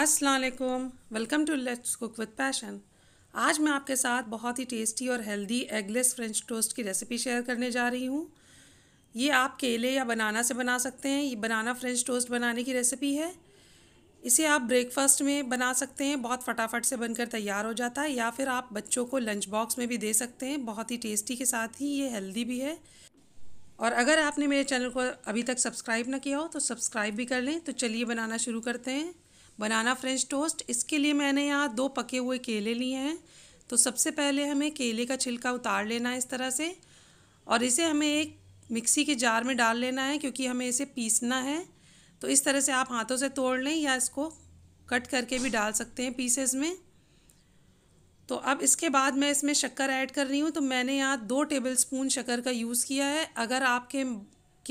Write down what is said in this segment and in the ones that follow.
असलकुम welcome to let's cook with passion आज मैं आपके साथ बहुत ही टेस्टी और हेल्दी एगलेस फ्रेंच टोस्ट की रेसिपी शेयर करने जा रही हूँ ये आप केले या बनाना से बना सकते हैं ये बनाना फ्रेंच टोस्ट बनाने की रेसिपी है इसे आप ब्रेकफास्ट में बना सकते हैं बहुत फटाफट से बनकर तैयार हो जाता है या फिर आप बच्चों को लंच बॉक्स में भी दे सकते हैं बहुत ही टेस्टी के साथ ही ये हेल्दी भी है और अगर आपने मेरे चैनल को अभी तक सब्सक्राइब ना किया हो तो सब्सक्राइब भी कर लें तो चलिए बनाना शुरू करते हैं बनाना फ्रेंच टोस्ट इसके लिए मैंने यहाँ दो पके हुए केले लिए हैं तो सबसे पहले हमें केले का छिलका उतार लेना है इस तरह से और इसे हमें एक मिक्सी के जार में डाल लेना है क्योंकि हमें इसे पीसना है तो इस तरह से आप हाथों से तोड़ लें या इसको कट करके भी डाल सकते हैं पीसेस में तो अब इसके बाद मैं इसमें शक्कर ऐड कर रही हूँ तो मैंने यहाँ दो टेबल स्पून शक्कर का यूज़ किया है अगर आपके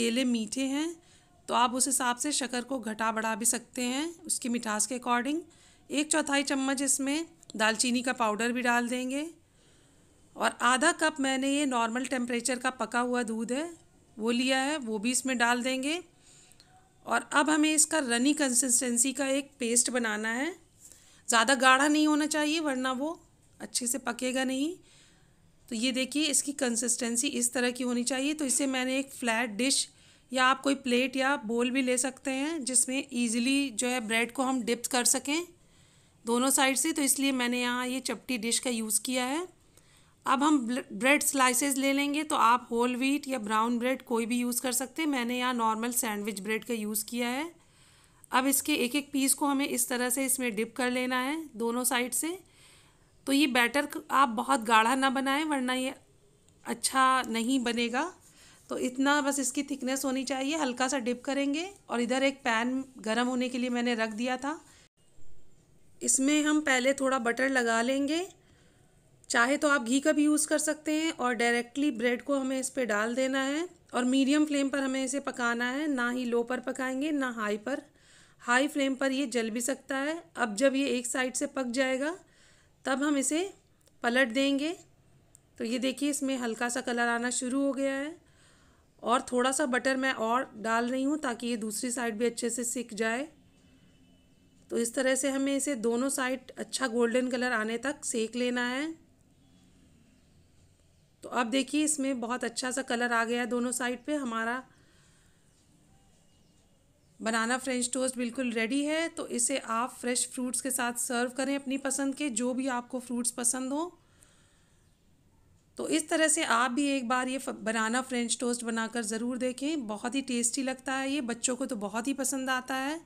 केले मीठे हैं तो आप उस हिसाब से शक्कर को घटा बढ़ा भी सकते हैं उसकी मिठास के अकॉर्डिंग एक चौथाई चम्मच इसमें दालचीनी का पाउडर भी डाल देंगे और आधा कप मैंने ये नॉर्मल टेम्परेचर का पका हुआ दूध है वो लिया है वो भी इसमें डाल देंगे और अब हमें इसका रनी कंसिस्टेंसी का एक पेस्ट बनाना है ज़्यादा गाढ़ा नहीं होना चाहिए वरना वो अच्छे से पकेगा नहीं तो ये देखिए इसकी कंसिस्टेंसी इस तरह की होनी चाहिए तो इसे मैंने एक फ्लैट डिश या आप कोई प्लेट या बोल भी ले सकते हैं जिसमें ईजिली जो है ब्रेड को हम डिप कर सकें दोनों साइड से तो इसलिए मैंने यहाँ ये चपटी डिश का यूज़ किया है अब हम ब्रेड स्लाइसेस ले लेंगे तो आप होल व्हीट या ब्राउन ब्रेड कोई भी यूज़ कर सकते हैं मैंने यहाँ नॉर्मल सैंडविच ब्रेड का यूज़ किया है अब इसके एक एक पीस को हमें इस तरह से इसमें डिप कर लेना है दोनों साइड से तो ये बैटर आप बहुत गाढ़ा ना बनाएं वरना ये अच्छा नहीं बनेगा तो इतना बस इसकी थिकनेस होनी चाहिए हल्का सा डिप करेंगे और इधर एक पैन गरम होने के लिए मैंने रख दिया था इसमें हम पहले थोड़ा बटर लगा लेंगे चाहे तो आप घी का भी यूज़ कर सकते हैं और डायरेक्टली ब्रेड को हमें इस पर डाल देना है और मीडियम फ्लेम पर हमें इसे पकाना है ना ही लो पर पकाएंगे ना हाई पर हाई फ्लेम पर ये जल भी सकता है अब जब ये एक साइड से पक जाएगा तब हम इसे पलट देंगे तो ये देखिए इसमें हल्का सा कलर आना शुरू हो गया है और थोड़ा सा बटर मैं और डाल रही हूँ ताकि ये दूसरी साइड भी अच्छे से सिक जाए तो इस तरह से हमें इसे दोनों साइड अच्छा गोल्डन कलर आने तक सेक लेना है तो अब देखिए इसमें बहुत अच्छा सा कलर आ गया है दोनों साइड पे हमारा बनाना फ्रेंच टोस्ट बिल्कुल रेडी है तो इसे आप फ्रेश फ्रूट्स के साथ सर्व करें अपनी पसंद के जो भी आपको फ्रूट्स पसंद हो तो इस तरह से आप भी एक बार ये बनाना फ्रेंच टोस्ट बनाकर ज़रूर देखें बहुत ही टेस्टी लगता है ये बच्चों को तो बहुत ही पसंद आता है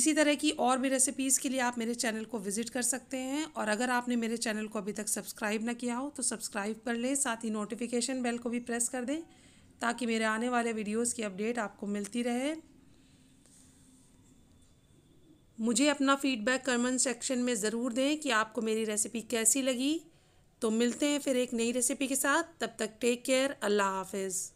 इसी तरह की और भी रेसिपीज़ के लिए आप मेरे चैनल को विज़िट कर सकते हैं और अगर आपने मेरे चैनल को अभी तक सब्सक्राइब ना किया हो तो सब्सक्राइब कर लें साथ ही नोटिफिकेशन बेल को भी प्रेस कर दें ताकि मेरे आने वाले वीडियोस की अपडेट आपको मिलती रहे मुझे अपना फीडबैक कमेंट सेक्शन में ज़रूर दें कि आपको मेरी रेसिपी कैसी लगी तो मिलते हैं फिर एक नई रेसिपी के साथ तब तक टेक केयर अल्लाह हाफिज़